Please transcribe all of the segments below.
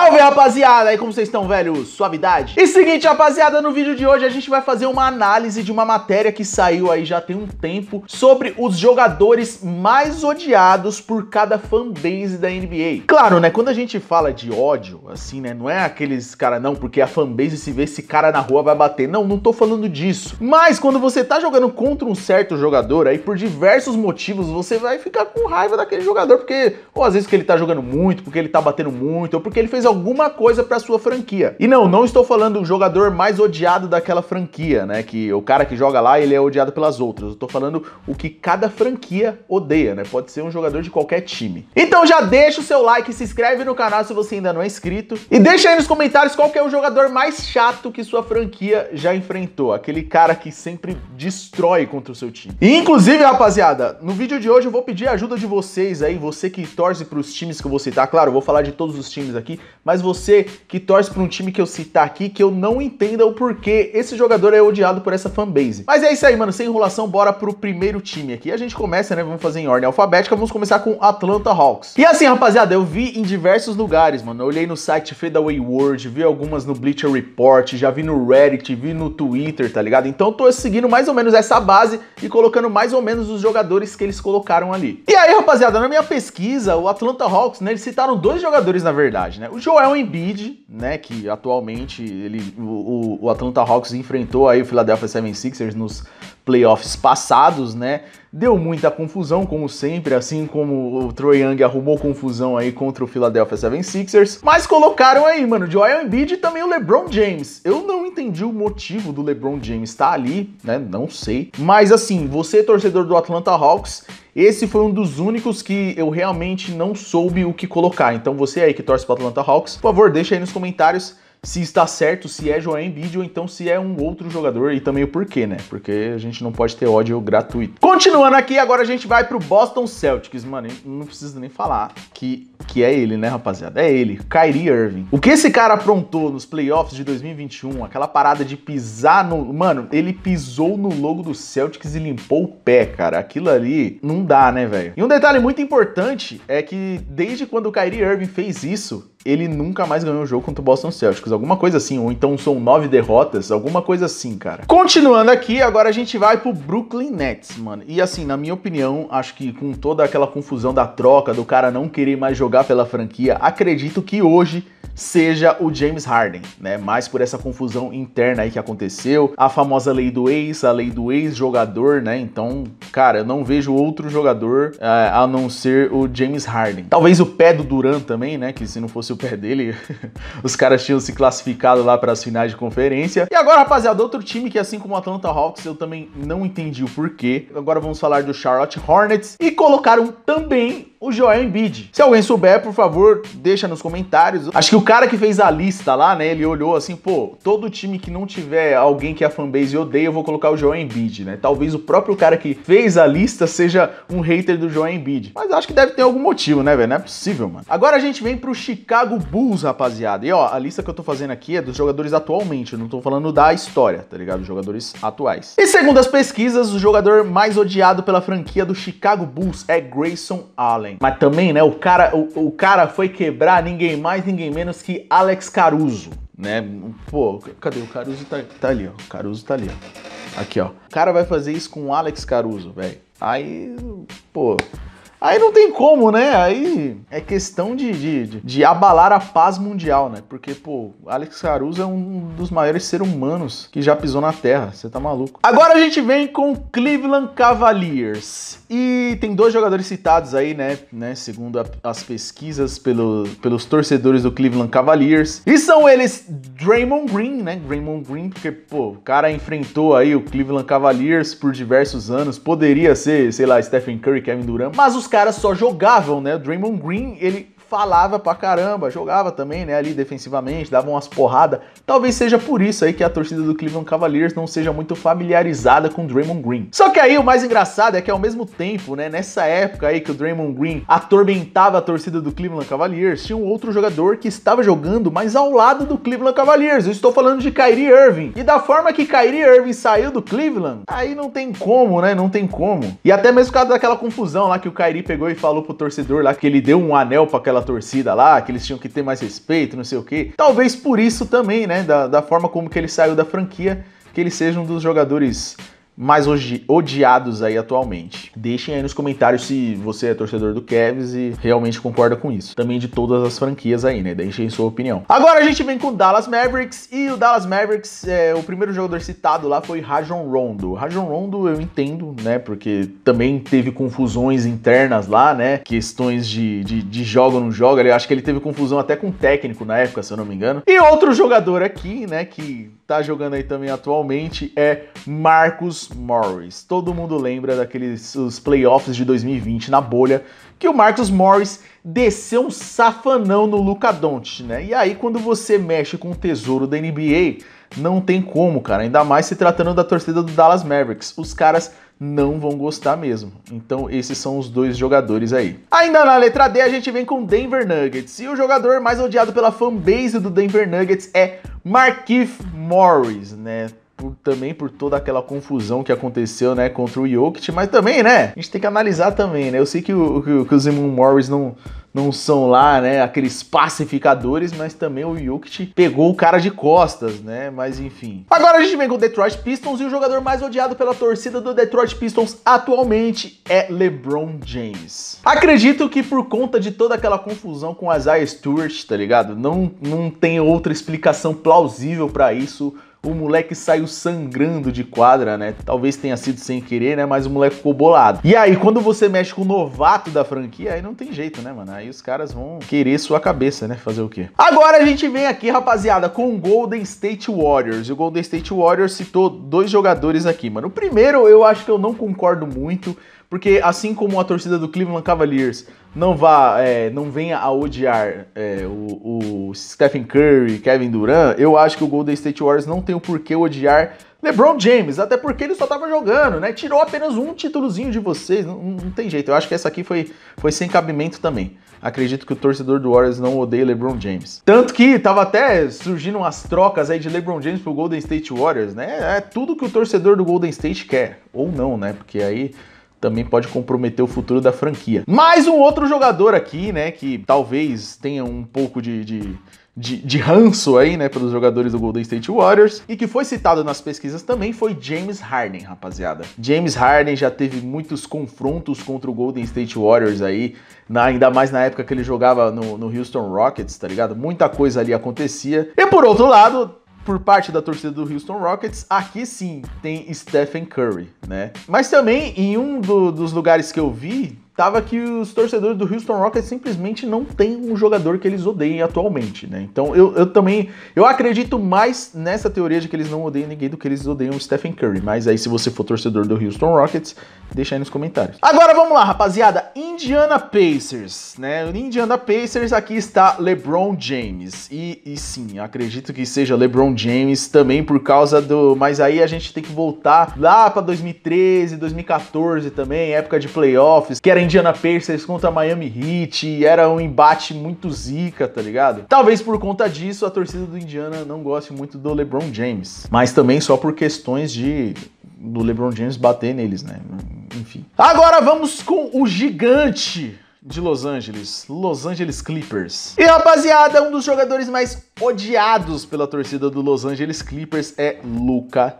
Salve rapaziada, e como vocês estão velho? Suavidade? E seguinte rapaziada, no vídeo de hoje a gente vai fazer uma análise de uma matéria que saiu aí já tem um tempo sobre os jogadores mais odiados por cada fanbase da NBA. Claro né, quando a gente fala de ódio, assim né, não é aqueles cara não, porque a fanbase se vê esse cara na rua vai bater, não, não tô falando disso. Mas quando você tá jogando contra um certo jogador, aí por diversos motivos você vai ficar com raiva daquele jogador, porque ou às vezes que ele tá jogando muito, porque ele tá batendo muito, ou porque ele fez alguma coisa para sua franquia. E não, não estou falando o jogador mais odiado daquela franquia, né? Que o cara que joga lá, ele é odiado pelas outras. Eu tô falando o que cada franquia odeia, né? Pode ser um jogador de qualquer time. Então já deixa o seu like, se inscreve no canal se você ainda não é inscrito e deixa aí nos comentários qual que é o jogador mais chato que sua franquia já enfrentou, aquele cara que sempre destrói contra o seu time. E inclusive, rapaziada, no vídeo de hoje eu vou pedir a ajuda de vocês aí, você que torce para os times que eu vou citar, claro, eu vou falar de todos os times aqui, mas você que torce para um time que eu citar aqui, que eu não entenda o porquê esse jogador é odiado por essa fanbase. Mas é isso aí, mano, sem enrolação, bora pro primeiro time aqui. A gente começa, né, vamos fazer em ordem alfabética, vamos começar com Atlanta Hawks. E assim, rapaziada, eu vi em diversos lugares, mano, eu olhei no site Fadeaway World, vi algumas no Bleacher Report, já vi no Reddit, vi no Twitter, tá ligado? Então tô seguindo mais ou menos essa base e colocando mais ou menos os jogadores que eles colocaram ali. E aí, rapaziada, na minha pesquisa, o Atlanta Hawks, né, eles citaram dois jogadores, na verdade, né? O Joel é Embiid, né, que atualmente ele, o, o Atlanta Hawks enfrentou aí o Philadelphia 76ers nos playoffs passados, né? Deu muita confusão, como sempre, assim como o Troy Young arrumou confusão aí contra o Philadelphia 76ers, mas colocaram aí, mano, de Joel Embiid e também o LeBron James. Eu não entendi o motivo do LeBron James estar tá ali, né? Não sei. Mas assim, você torcedor do Atlanta Hawks, esse foi um dos únicos que eu realmente não soube o que colocar. Então você aí que torce para Atlanta Hawks, por favor, deixa aí nos comentários se está certo, se é Joel Embiid ou então se é um outro jogador e também o porquê, né? Porque a gente não pode ter ódio gratuito. Continuando aqui, agora a gente vai pro Boston Celtics, mano, não preciso nem falar que, que é ele, né, rapaziada? É ele, Kyrie Irving. O que esse cara aprontou nos playoffs de 2021, aquela parada de pisar no... Mano, ele pisou no logo do Celtics e limpou o pé, cara. Aquilo ali não dá, né, velho? E um detalhe muito importante é que desde quando o Kyrie Irving fez isso, ele nunca mais ganhou o jogo contra o Boston Celtics, alguma coisa assim, ou então são nove derrotas, alguma coisa assim, cara. Continuando aqui, agora a gente vai pro Brooklyn Nets, mano. E assim, na minha opinião, acho que com toda aquela confusão da troca, do cara não querer mais jogar pela franquia, acredito que hoje seja o James Harden, né? Mais por essa confusão interna aí que aconteceu, a famosa lei do ex, a lei do ex-jogador, né? Então, cara, eu não vejo outro jogador uh, a não ser o James Harden. Talvez o pé do Duran também, né? Que se não fosse super dele. Os caras tinham se classificado lá para as finais de conferência. E agora, rapaziada, outro time que, assim como o Atlanta Hawks, eu também não entendi o porquê. Agora vamos falar do Charlotte Hornets. E colocaram também o Joel Embiid. Se alguém souber, por favor, deixa nos comentários. Acho que o cara que fez a lista lá, né, ele olhou assim, pô, todo time que não tiver alguém que a fanbase odeia, eu vou colocar o Joel Embiid, né? Talvez o próprio cara que fez a lista seja um hater do Joel Embiid. Mas acho que deve ter algum motivo, né, velho? Não é possível, mano. Agora a gente vem pro Chicago Chicago Bulls, rapaziada. E ó, a lista que eu tô fazendo aqui é dos jogadores atualmente, eu não tô falando da história, tá ligado? Os jogadores atuais. E segundo as pesquisas, o jogador mais odiado pela franquia do Chicago Bulls é Grayson Allen. Mas também, né, o cara, o, o cara foi quebrar ninguém mais, ninguém menos que Alex Caruso, né? Pô, cadê o Caruso? Tá, tá ali, ó. O Caruso tá ali, ó. Aqui, ó. O cara vai fazer isso com o Alex Caruso, velho. Aí, pô, Aí não tem como, né? Aí é questão de, de, de, de abalar a paz mundial, né? Porque, pô, Alex Caruso é um dos maiores seres humanos que já pisou na Terra. Você tá maluco. Agora a gente vem com Cleveland Cavaliers. E tem dois jogadores citados aí, né? né segundo a, as pesquisas pelo, pelos torcedores do Cleveland Cavaliers. E são eles Draymond Green, né? Draymond Green, porque, pô, o cara enfrentou aí o Cleveland Cavaliers por diversos anos. Poderia ser, sei lá, Stephen Curry, Kevin Durant. Mas os caras só jogavam, né? O Draymond Green, ele falava pra caramba, jogava também, né, ali defensivamente, dava umas porradas. Talvez seja por isso aí que a torcida do Cleveland Cavaliers não seja muito familiarizada com Draymond Green. Só que aí o mais engraçado é que ao mesmo tempo, né, nessa época aí que o Draymond Green atormentava a torcida do Cleveland Cavaliers, tinha um outro jogador que estava jogando, mas ao lado do Cleveland Cavaliers. Eu estou falando de Kyrie Irving. E da forma que Kyrie Irving saiu do Cleveland, aí não tem como, né? Não tem como. E até mesmo por causa daquela confusão lá que o Kyrie pegou e falou pro torcedor lá que ele deu um anel para aquela pela torcida lá, que eles tinham que ter mais respeito, não sei o quê. Talvez por isso também, né? Da, da forma como que ele saiu da franquia, que ele seja um dos jogadores mais hoje odiados aí atualmente. Deixem aí nos comentários se você é torcedor do Cavs e realmente concorda com isso. Também de todas as franquias aí, né? Deixem sua opinião. Agora a gente vem com o Dallas Mavericks e o Dallas Mavericks, é, o primeiro jogador citado lá foi Rajon Rondo. Rajon Rondo eu entendo, né? Porque também teve confusões internas lá, né? Questões de, de, de joga ou não joga. Eu acho que ele teve confusão até com o técnico na época, se eu não me engano. E outro jogador aqui, né? Que tá jogando aí também atualmente é Marcus Morris. Todo mundo lembra daqueles os playoffs de 2020 na bolha, que o Marcus Morris desceu um safanão no Luca Doncic, né? E aí quando você mexe com o tesouro da NBA, não tem como, cara, ainda mais se tratando da torcida do Dallas Mavericks. Os caras não vão gostar mesmo. Então esses são os dois jogadores aí. Ainda na letra D a gente vem com Denver Nuggets. E o jogador mais odiado pela fanbase do Denver Nuggets é Markif Morris, né? Por, também por toda aquela confusão que aconteceu, né, contra o Jokic, mas também, né, a gente tem que analisar também, né, eu sei que o, que, que o Morris não, não são lá, né, aqueles pacificadores, mas também o Jokic pegou o cara de costas, né? Mas enfim. Agora a gente vem com o Detroit Pistons e o jogador mais odiado pela torcida do Detroit Pistons atualmente é LeBron James. Acredito que por conta de toda aquela confusão com Isaiah Stewart, tá ligado? Não não tem outra explicação plausível para isso o moleque saiu sangrando de quadra, né? Talvez tenha sido sem querer, né? Mas o moleque ficou bolado. E aí, quando você mexe com o novato da franquia, aí não tem jeito, né, mano? Aí os caras vão querer sua cabeça, né? Fazer o quê? Agora a gente vem aqui, rapaziada, com o Golden State Warriors. E o Golden State Warriors citou dois jogadores aqui, mano. O primeiro eu acho que eu não concordo muito porque assim como a torcida do Cleveland Cavaliers não vá, é, não venha a odiar é, o, o, Stephen Curry, Kevin Durant, eu acho que o Golden State Warriors não tem o porquê odiar LeBron James, até porque ele só estava jogando, né? Tirou apenas um títulozinho de vocês, não, não, tem jeito. Eu acho que essa aqui foi, foi sem cabimento também. Acredito que o torcedor do Warriors não odeia LeBron James. Tanto que tava até surgindo umas trocas aí de LeBron James pro Golden State Warriors, né? É tudo que o torcedor do Golden State quer, ou não, né? Porque aí também pode comprometer o futuro da franquia. Mais um outro jogador aqui, né, que talvez tenha um pouco de, de de, de, ranço aí, né, pelos jogadores do Golden State Warriors. E que foi citado nas pesquisas também foi James Harden, rapaziada. James Harden já teve muitos confrontos contra o Golden State Warriors aí, na, ainda mais na época que ele jogava no, no Houston Rockets, tá ligado? Muita coisa ali acontecia. E por outro lado, por parte da torcida do Houston Rockets, aqui sim tem Stephen Curry, né? Mas também em um do, dos lugares que eu vi, tava que os torcedores do Houston Rockets simplesmente não têm um jogador que eles odeiem atualmente, né? Então eu, eu também eu acredito mais nessa teoria de que eles não odeiam ninguém do que eles odeiam o Stephen Curry. Mas aí se você for torcedor do Houston Rockets, deixa aí nos comentários. Agora vamos lá, rapaziada. Indiana Pacers, né? Indiana Pacers aqui está LeBron James e, e sim, acredito que seja LeBron James também por causa do. Mas aí a gente tem que voltar lá para 2013, 2014 também, época de playoffs, que era Indiana Pacers contra Miami Heat, era um embate muito zica, tá ligado? Talvez por conta disso a torcida do Indiana não goste muito do LeBron James, mas também só por questões de do LeBron James bater neles, né? Enfim. Agora vamos com o gigante de Los Angeles, Los Angeles Clippers. E rapaziada, um dos jogadores mais odiados pela torcida do Los Angeles Clippers é Luca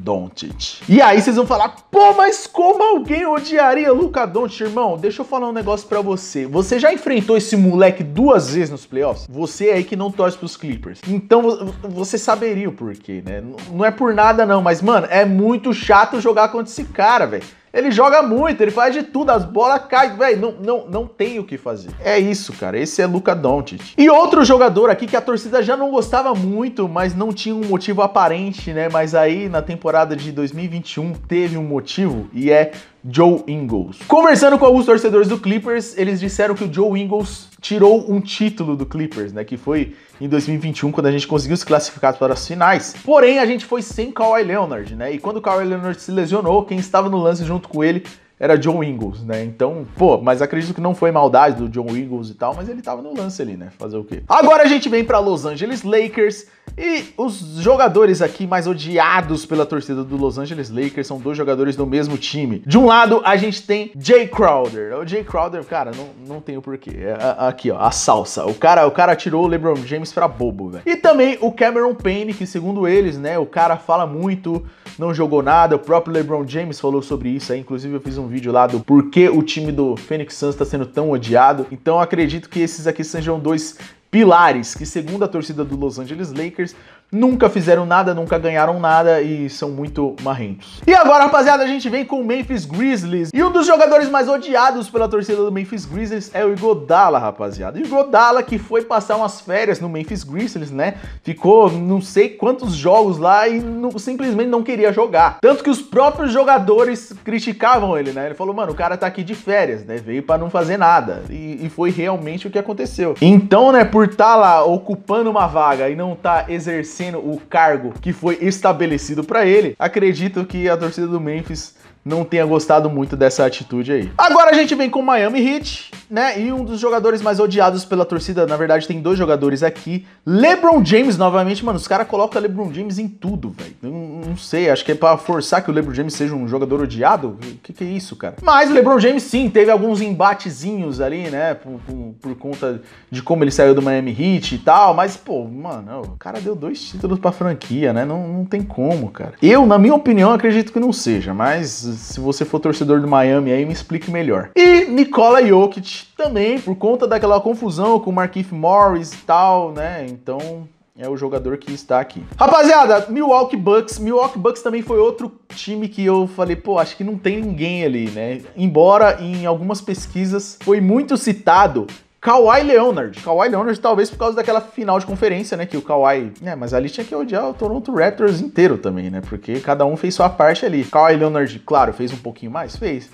Doncic. E aí vocês vão falar, pô, mas como alguém odiaria Luca Doncic, irmão? Deixa eu falar um negócio para você. Você já enfrentou esse moleque duas vezes nos playoffs? Você é aí que não torce pros Clippers. Então você saberia o porquê, né? Não é por nada não, mas mano, é muito chato jogar contra esse cara, velho. Ele joga muito, ele faz de tudo, as bolas caem, velho, não, não, não tem o que fazer. É isso, cara, esse é Luca Doncic. E outro jogador aqui que a torcida já não gostava muito, mas não tinha um motivo aparente, né? Mas aí na temporada de 2021 teve um motivo e é Joe Ingles. Conversando com alguns torcedores do Clippers, eles disseram que o Joe Ingles tirou um título do Clippers, né? Que foi em 2021, quando a gente conseguiu se classificar para as finais. Porém, a gente foi sem Kawhi Leonard, né? E quando o Kawhi Leonard se lesionou, quem estava no lance junto com ele era John Ingles, né? Então, pô, mas acredito que não foi maldade do John Ingles e tal, mas ele tava no lance ali, né? Fazer o quê? Agora a gente vem para Los Angeles Lakers e os jogadores aqui mais odiados pela torcida do Los Angeles Lakers são dois jogadores do mesmo time. De um lado, a gente tem Jay Crowder. O Jay Crowder, cara, não, não tem o porquê. É, aqui, ó, a salsa. O cara, o cara tirou o LeBron James pra bobo, velho. E também o Cameron Payne, que segundo eles, né, o cara fala muito, não jogou nada. O próprio LeBron James falou sobre isso aí. Inclusive, eu fiz um vídeo lá do porquê o time do Phoenix Suns tá sendo tão odiado. Então, acredito que esses aqui sejam dois pilares que, segundo a torcida do Los Angeles Lakers, nunca fizeram nada, nunca ganharam nada e são muito marrentos. E agora, rapaziada, a gente vem com o Memphis Grizzlies. E um dos jogadores mais odiados pela torcida do Memphis Grizzlies é o Igodala, rapaziada. Igodala que foi passar umas férias no Memphis Grizzlies, né? Ficou não sei quantos jogos lá e não, simplesmente não queria jogar. Tanto que os próprios jogadores criticavam ele, né? Ele falou, mano, o cara tá aqui de férias, né? Veio para não fazer nada. E, e, foi realmente o que aconteceu. Então, né, por estar tá lá ocupando uma vaga e não tá exercendo o cargo que foi estabelecido para ele, acredito que a torcida do Memphis não tenha gostado muito dessa atitude aí. Agora a gente vem com o Miami Heat, né? E um dos jogadores mais odiados pela torcida, na verdade tem dois jogadores aqui. LeBron James novamente, mano, os caras colocam LeBron James em tudo, velho. Não, não, sei, acho que é para forçar que o LeBron James seja um jogador odiado. O que, que é isso, cara? Mas o LeBron James sim, teve alguns embatezinhos ali, né, por, por, por conta de como ele saiu do Miami Heat e tal, mas pô, mano, o cara deu dois títulos para franquia, né? Não, não tem como, cara. Eu, na minha opinião, acredito que não seja, mas se você for torcedor do Miami aí, me explique melhor. E Nikola Jokic também, por conta daquela confusão com o Markif Morris e tal, né? Então, é o jogador que está aqui. Rapaziada, Milwaukee Bucks. Milwaukee Bucks também foi outro time que eu falei, pô, acho que não tem ninguém ali, né? Embora em algumas pesquisas foi muito citado Kawhi Leonard. Kawhi Leonard, talvez por causa daquela final de conferência, né? Que o Kawhi. É, mas ali tinha que odiar o Toronto Raptors inteiro também, né? Porque cada um fez sua parte ali. Kawhi Leonard, claro, fez um pouquinho mais? Fez.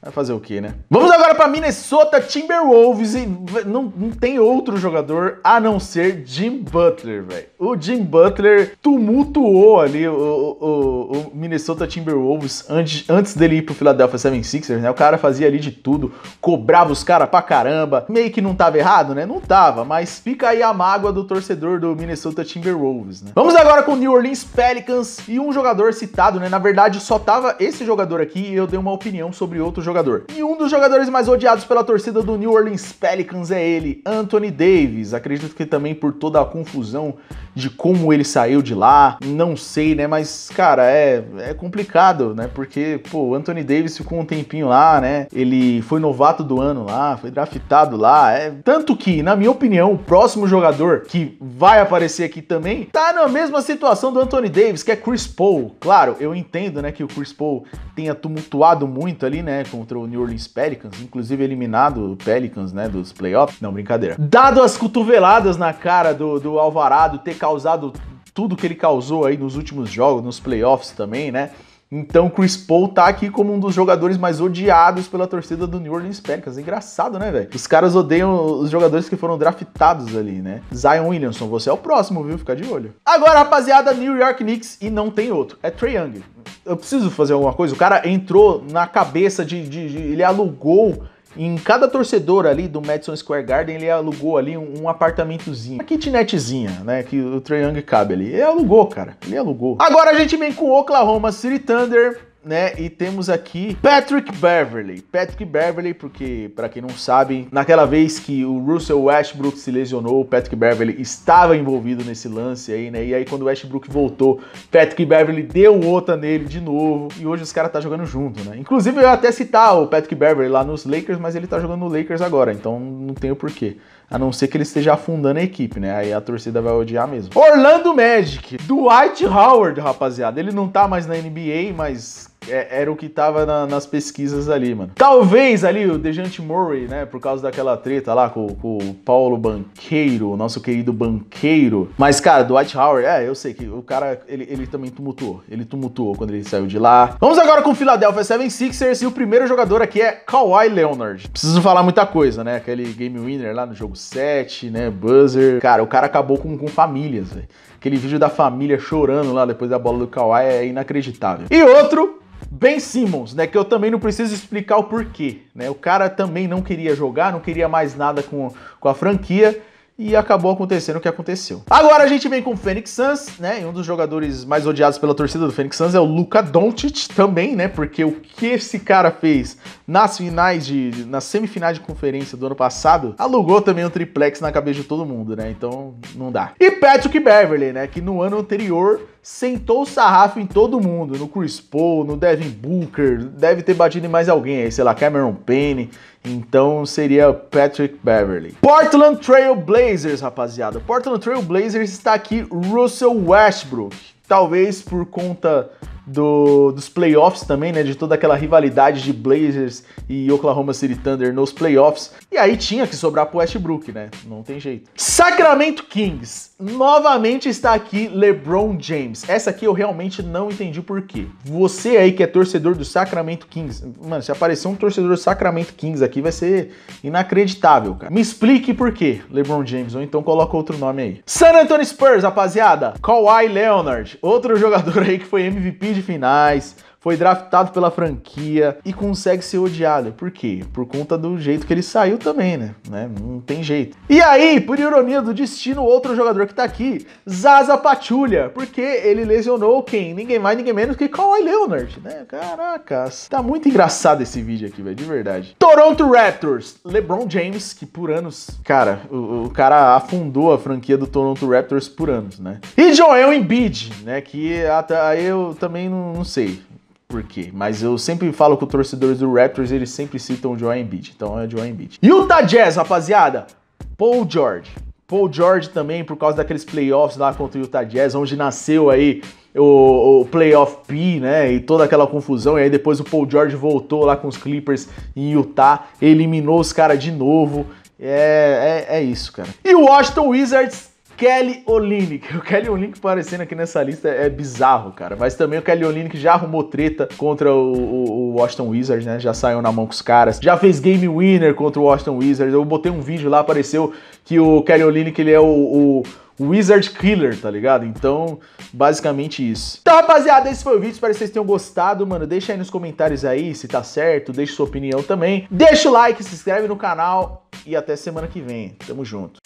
Vai fazer o quê, né? Vamos agora para Minnesota Timberwolves e não, não tem outro jogador a não ser Jim Butler, velho. O Jim Butler tumultuou ali o, o, o Minnesota Timberwolves antes, antes dele ir pro Philadelphia 76ers, né? O cara fazia ali de tudo, cobrava os caras pra caramba. Meio que não tava errado, né? Não tava, mas fica aí a mágoa do torcedor do Minnesota Timberwolves, né? Vamos agora com o New Orleans Pelicans e um jogador citado, né? Na verdade, só tava esse jogador aqui e eu dei uma opinião sobre outro jogador jogador. E um dos jogadores mais odiados pela torcida do New Orleans Pelicans é ele, Anthony Davis. Acredito que também por toda a confusão de como ele saiu de lá, não sei, né? Mas, cara, é, é complicado, né? Porque, pô, o Anthony Davis ficou um tempinho lá, né? Ele foi novato do ano lá, foi draftado lá. É... Tanto que, na minha opinião, o próximo jogador que vai aparecer aqui também tá na mesma situação do Anthony Davis, que é Chris Paul. Claro, eu entendo, né, que o Chris Paul tenha tumultuado muito ali, né, com contra o New Orleans Pelicans, inclusive eliminado o Pelicans, né, dos playoffs. Não, brincadeira. Dado as cotoveladas na cara do, do Alvarado ter causado tudo que ele causou aí nos últimos jogos, nos playoffs também, né? Então, Chris Paul tá aqui como um dos jogadores mais odiados pela torcida do New Orleans Pelicans. É engraçado, né, velho? Os caras odeiam os jogadores que foram draftados ali, né? Zion Williamson, você é o próximo, viu? Fica de olho. Agora, rapaziada, New York Knicks e não tem outro. É Trae Young. Eu preciso fazer alguma coisa. O cara entrou na cabeça de, de, de ele alugou em cada torcedor ali do Madison Square Garden, ele alugou ali um, um apartamentozinho, uma kitnetzinha, né, que o Trae Young cabe ali. Ele alugou, cara, ele alugou. Agora a gente vem com o Oklahoma City Thunder, né? E temos aqui Patrick Beverly. Patrick Beverly, porque para quem não sabe, naquela vez que o Russell Westbrook se lesionou, Patrick Beverly estava envolvido nesse lance aí, né? E aí quando o Westbrook voltou, Patrick Beverly deu outra nele de novo. E hoje os caras tá jogando junto, né? Inclusive eu ia até citar o Patrick Beverly lá nos Lakers, mas ele tá jogando no Lakers agora, então não tem porquê. A não ser que ele esteja afundando a equipe, né? Aí a torcida vai odiar mesmo. Orlando Magic, Dwight Howard, rapaziada. Ele não tá mais na NBA, mas é, era o que tava na, nas pesquisas ali, mano. Talvez ali o Dejante Murray, né, por causa daquela treta lá com, com o Paulo Banqueiro, nosso querido banqueiro. Mas, cara, Dwight Howard, é, eu sei que o cara, ele, ele também tumultuou. Ele tumultuou quando ele saiu de lá. Vamos agora com o Philadelphia 76ers e o primeiro jogador aqui é Kawhi Leonard. Preciso falar muita coisa, né? Aquele game winner lá no jogo 7, né, buzzer. Cara, o cara acabou com, com famílias, velho. Aquele vídeo da família chorando lá depois da bola do Kawhi é inacreditável. E outro Ben Simmons, né, que eu também não preciso explicar o porquê, né? O cara também não queria jogar, não queria mais nada com, com a franquia e acabou acontecendo o que aconteceu. Agora a gente vem com o Phoenix Suns, né? E um dos jogadores mais odiados pela torcida do Phoenix Suns é o Luka Doncic também, né? Porque o que esse cara fez nas finais de nas semifinais de conferência do ano passado, alugou também um triplex na cabeça de todo mundo, né? Então não dá. E Patrick Beverly, né, que no ano anterior sentou o sarrafo em todo mundo, no Chris Paul, no Devin Booker, deve ter batido em mais alguém aí, sei lá, Cameron Payne, então seria Patrick Beverly. Portland Trail Blazers, rapaziada. Portland Trail Blazers está aqui Russell Westbrook, talvez por conta do, dos playoffs também, né? De toda aquela rivalidade de Blazers e Oklahoma City Thunder nos playoffs. E aí tinha que sobrar pro Westbrook, né? Não tem jeito. Sacramento Kings. Novamente está aqui LeBron James. Essa aqui eu realmente não entendi por quê. Você aí que é torcedor do Sacramento Kings. Mano, se aparecer um torcedor do Sacramento Kings aqui vai ser inacreditável, cara. Me explique por quê, LeBron James. Ou então coloca outro nome aí. San Antonio Spurs, rapaziada. Kawhi Leonard. Outro jogador aí que foi MVP de finais, foi draftado pela franquia e consegue ser odiado. Por quê? Por conta do jeito que ele saiu também, né? né? Não tem jeito. E aí, por ironia do destino, outro jogador que tá aqui, Zaza Pachulha, porque ele lesionou quem? Ninguém mais, ninguém menos que Kawhi Leonard, né? Caraca, tá muito engraçado esse vídeo aqui, velho, de verdade. Toronto Raptors, LeBron James, que por anos, cara, o, o cara afundou a franquia do Toronto Raptors por anos, né? E Joel Embiid, né? Que até aí eu também não, não sei quê? mas eu sempre falo que os torcedores do Raptors, eles sempre citam o Joel Embiid, então é o Joel Embiid. Utah Jazz, rapaziada, Paul George. Paul George também, por causa daqueles playoffs lá contra o Utah Jazz, onde nasceu aí o, o playoff P, né? E toda aquela confusão. E aí depois o Paul George voltou lá com os Clippers em Utah, eliminou os caras de novo. É, é, é isso, cara. E o Washington Wizards Kelly Olinick. O Kelly Olinick aparecendo aqui nessa lista é bizarro, cara. Mas também o Kelly Olinick já arrumou treta contra o, o, o Washington Wizards, né? Já saiu na mão com os caras. Já fez game winner contra o Washington Wizards. Eu botei um vídeo lá, apareceu que o Kelly Olinick, ele é o, o Wizard Killer, tá ligado? Então, basicamente isso. Então, rapaziada, esse foi o vídeo. Espero que vocês tenham gostado, mano. Deixa aí nos comentários aí se tá certo. Deixa sua opinião também. Deixa o like, se inscreve no canal. E até semana que vem. Tamo junto.